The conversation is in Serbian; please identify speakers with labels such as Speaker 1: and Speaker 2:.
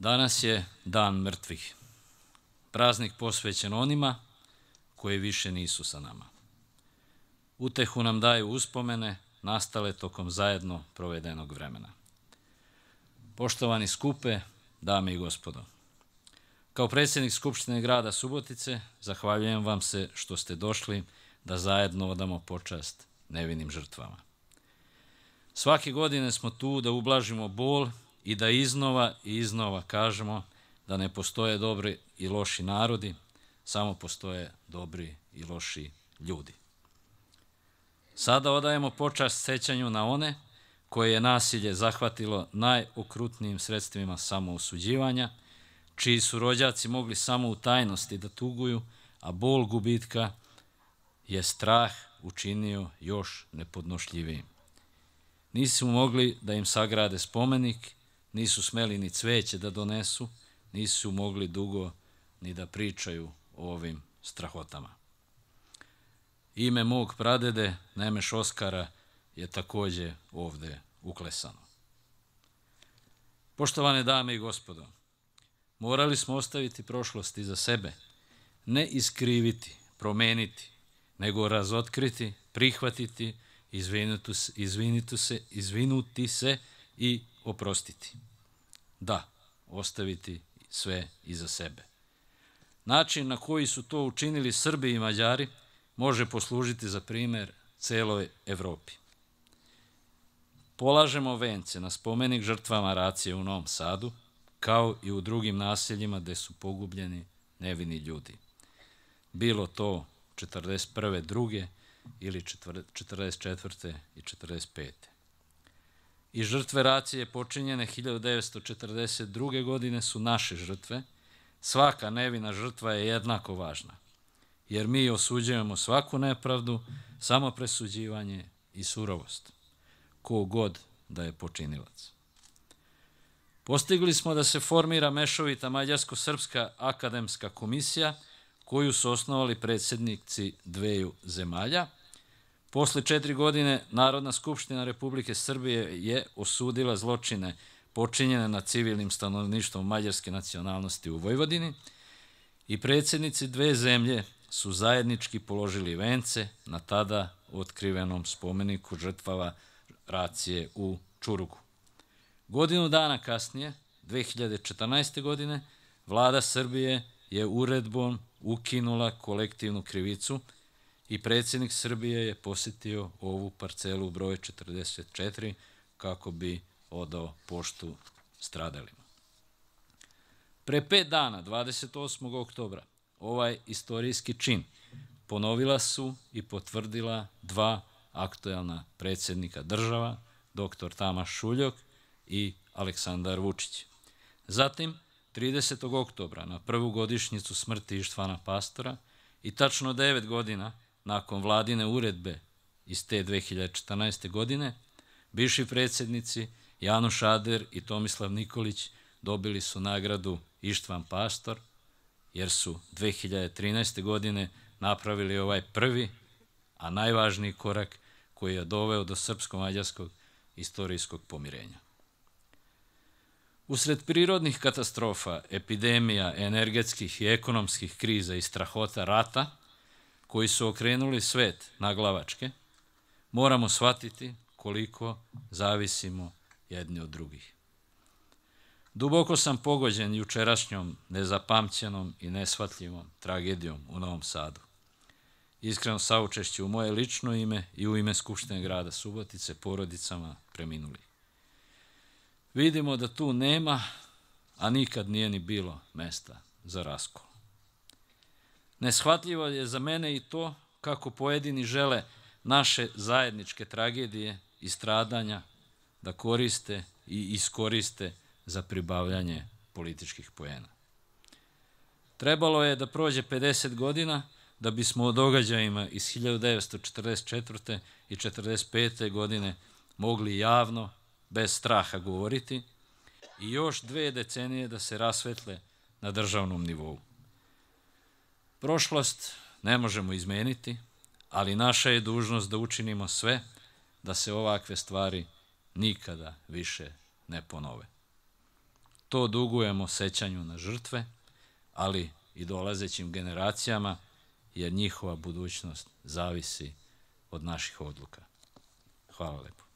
Speaker 1: Danas je dan mrtvih. Praznik posvećen onima koji više nisu sa nama. Utehu nam daju uspomene nastale tokom zajedno provedenog vremena. Poštovani skupe, dame i gospodo, kao predsjednik Skupštine grada Subotice zahvaljujem vam se što ste došli da zajedno odamo počast nevinim žrtvama. Svake godine smo tu da ublažimo bol i da iznova i iznova kažemo da ne postoje dobri i loši narodi, samo postoje dobri i loši ljudi. Sada odajemo počast sećanju na one koje je nasilje zahvatilo najokrutnijim sredstvima samousuđivanja, čiji su rođaci mogli samo u tajnosti da tuguju, a bol gubitka je strah učinio još nepodnošljivijim. Nisu mogli da im sagrade spomenik Nisu smeli ni cveće da donesu, nisu mogli dugo ni da pričaju o ovim strahotama. Ime mog pradede, Nemeš Oskara, je takođe ovde uklesano. Poštovane dame i gospodo, morali smo ostaviti prošlost iza sebe, ne iskriviti, promeniti, nego razotkriti, prihvatiti, izvinuti se, izvinuti se i oprostiti. Da, ostaviti sve iza sebe. Način na koji su to učinili Srbi i Mađari može poslužiti za primer celoj Evropi. Polažemo vence na spomenik žrtvama racije u Novom Sadu, kao i u drugim naseljima gde su pogubljeni nevini ljudi. Bilo to 41. druge ili 44. i 45 i žrtve racije počinjene 1942. godine su naše žrtve, svaka nevina žrtva je jednako važna, jer mi osuđujemo svaku nepravdu, samo presuđivanje i surovost, ko god da je počinilac. Postigli smo da se formira mešovita Mađarsko-Srpska akademska komisija koju su osnovali predsednici dveju zemalja – Posle četiri godine Narodna skupština Republike Srbije je osudila zločine počinjene na civilnim stanovništvom mađarske nacionalnosti u Vojvodini i predsednici dve zemlje su zajednički položili vence na tada otkrivenom spomeniku žrtvava racije u Čurugu. Godinu dana kasnije, 2014. godine, vlada Srbije je uredbom ukinula kolektivnu krivicu – i predsednik Srbije je posetio ovu parcelu broj 44 kako bi odao poštu stradalima. Pre pet dana, 28. oktobra, ovaj istorijski čin ponovila su i potvrdila dva aktuelna predsednika država, dr. Tamaš Šuljok i Aleksandar Vučić. Zatim, 30. oktobra, na prvu godišnjicu smrti Ištvana Pastora i tačno 9 godina – nakon vladine uredbe iz te 2014. godine, bivši predsednici Jano Šader i Tomislav Nikolić dobili su nagradu Ištvan Pastor, jer su 2013. godine napravili ovaj prvi, a najvažniji korak koji je doveo do srpsko-mađarskog istorijskog pomirenja. Usred prirodnih katastrofa, epidemija, energetskih i ekonomskih kriza i strahota rata, koji su okrenuli svet na glavačke, moramo shvatiti koliko zavisimo jedni od drugih. Duboko sam pogođen jučerašnjom nezapamćenom i nesvatljivom tragedijom u Novom Sadu. Iskreno saučešću u moje lično ime i u ime Skupštine grada Subotice porodicama preminuli. Vidimo da tu nema, a nikad nije ni bilo mesta za raskol. Neshvatljivo je za mene i to kako pojedini žele naše zajedničke tragedije i stradanja da koriste i iskoriste za pribavljanje političkih poena. Trebalo je da prođe 50 godina da bismo o događajima iz 1944. i 45. godine mogli javno, bez straha govoriti i još dve decenije da se rasvetle na državnom nivou. Prošlost ne možemo izmeniti, ali naša je dužnost da učinimo sve da se ovakve stvari nikada više ne ponove. To dugujemo sećanju na žrtve, ali i dolazećim generacijama, jer njihova budućnost zavisi od naših odluka. Hvala lepo.